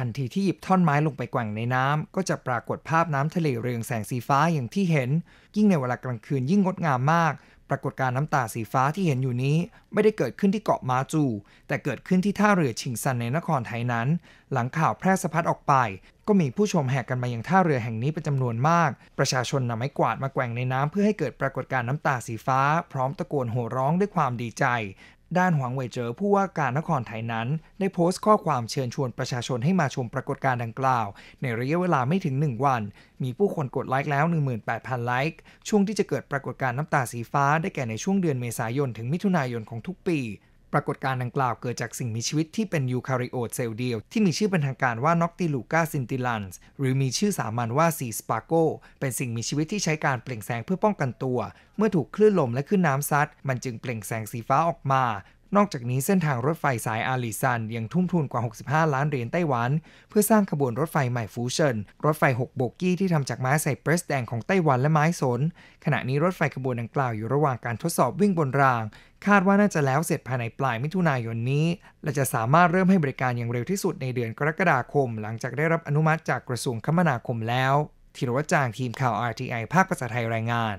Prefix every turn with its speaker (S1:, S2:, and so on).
S1: ทันทีที่หยิบท่อนไม้ลงไปแกว่งในน้ำก็จะปรากฏภาพน้ำทะเลเรืองแสงสีฟ้าอย่างที่เห็น ยิ่งในเวลากลางคืนยิ่งงดงามมาก ปรากฏการน้ำตาสีฟ้าที่เห็นอยู่นี้ ไม่ได้เกิดขึ้นที่เกาะมาจู แต่เกิดขึ้นที่ท่าเรือชิงซันในนครไทยนั้นหลังข่าวแพร่สะพัดออกไป ก็มีผู้ชมแหกกันมายังท่าเรือแห่งนี้เป็นจำนวนมาก ประชาชนนำไม้กวาดมาแกว่งในน้ำเพื่อให้เกิดปรากฏการณ์น้ำตาสีฟ้า พร้อมตะโกนโห่ร้องด้วยความดีใจด้านหวังเว่ยเจอผู้ว่าการนครไทยนั้น ได้โพสต์ข้อความเชิญชวนประชาชนให้มาชมปรากฏการณ์ดังกล่าว ในระยะเวลาไม่ถึง 1 วัน มีผู้คนกดไลค์แล้ว 18,000 ไลค์ช่วงที่จะเกิดปรากฏการณ์น้ำตาสีฟ้าได้แก่ในช่วงเดือนเมษายนถึงมิถุนายนของทุกปีปรากฏการณ์ดังกล่าวเกิดจากสิ่งมีชีวิตที่เป็นยูคาริโอตเซลล์เดียวที่มีชื่อเป็นทางการว่านอกติลูกาซินติลันส์หรือมีชื่อสามัญว่าซีสปาโกเป็นสิ่งมีชีวิตที่ใช้การเปล่งแสงเพื่อป้องกันตัวเมื่อถูกคลื่นลมและคลื่นน้ำซัด มันจึงเปล่งแสงสีฟ้าออกมานอกจากนี้เส้นทางรถไฟสายอาลีซันยังทุ่มทุนกว่า 65 ล้านเหรียญไต้หวัน เพื่อสร้างขบวนรถไฟใหม่ฟูเชินรถไฟ 6 โบกี้ที่ทำจากไม้ใส่เปรสแดงของไต้หวันและไม้สน ขณะนี้รถไฟขบวนดังกล่าวอยู่ระหว่างการทดสอบวิ่งบนราง คาดว่าน่าจะแล้วเสร็จภายในปลายมิถุนายนนี้ และจะสามารถเริ่มให้บริการอย่างเร็วที่สุดในเดือนกรกฎาคม หลังจากได้รับอนุมัติจากกระทรวงคมนาคมแล้วธีรวัจางทีมข่าว RTI ภาคภาษาไทยรายงาน